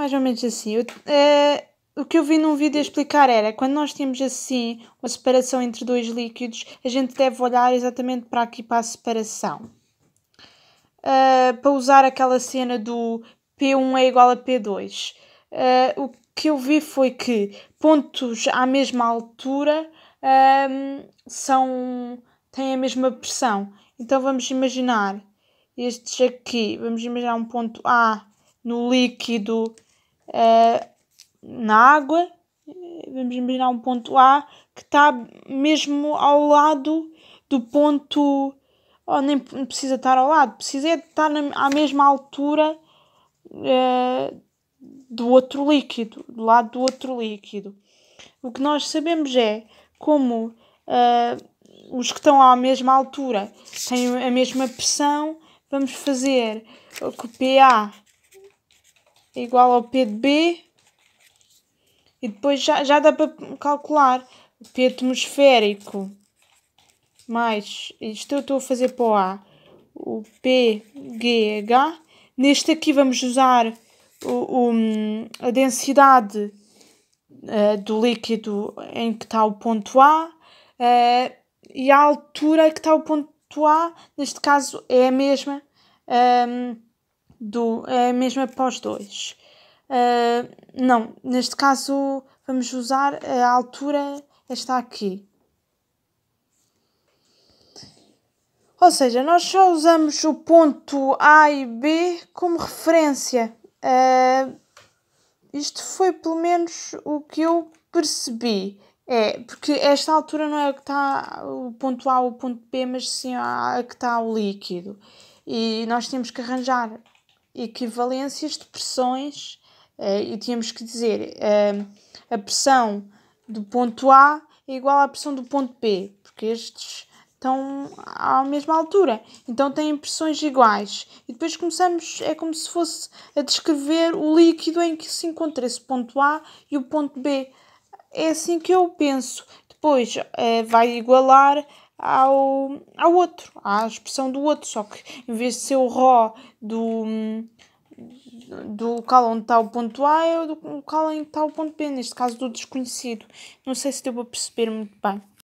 mais ou menos assim. Eu, é, o que eu vi num vídeo explicar era quando nós temos assim uma separação entre dois líquidos, a gente deve olhar exatamente para aqui para a separação. Uh, para usar aquela cena do P1 é igual a P2. Uh, eh, o que eu vi foi que pontos à mesma altura ehm, são, têm a mesma pressão. Então vamos imaginar estes aqui. Vamos imaginar um ponto A no líquido eh, na água. Vamos imaginar um ponto A que está mesmo ao lado do ponto. Oh, nem precisa estar ao lado, precisa é estar na, à mesma altura eh, do outro líquido, do lado do outro líquido. O que nós sabemos é como eh, os que estão à mesma altura têm a mesma pressão, vamos fazer que o pA igual ao P de B. E depois já, já dá para calcular o P atmosférico mais, isto eu estou a fazer para o A, o PGH. Neste aqui vamos usar o, o a densidade uh, do líquido em que está o ponto A uh, e a altura em que está o ponto A, neste caso é a mesma. Um, ehm, do, é mesmo após dois Uh, não, neste caso vamos usar a altura, esta aqui. Ou seja, nós só usamos o ponto A e B como referência. Uh, isto foi pelo menos o que eu percebi. É, porque esta altura não é que está o ponto A ou o ponto B, mas sim a que está o líquido. E nós temos que arranjar equivalências de pressões eh, e tínhamos que dizer eh, a pressão do ponto A é igual à pressão do ponto B, porque estes estão à mesma altura, então têm pressões iguais. E depois começamos, é como se fosse a descrever o líquido em que se encontra esse ponto A e o ponto B. É assim que eu penso. Depois eh, vai igualar ao, ao outro, à expressão do outro, só que em vez de ser o ró do, do local onde está o ponto A, é o local onde está o ponto B, neste caso do desconhecido. Não sei se deu para perceber muito bem.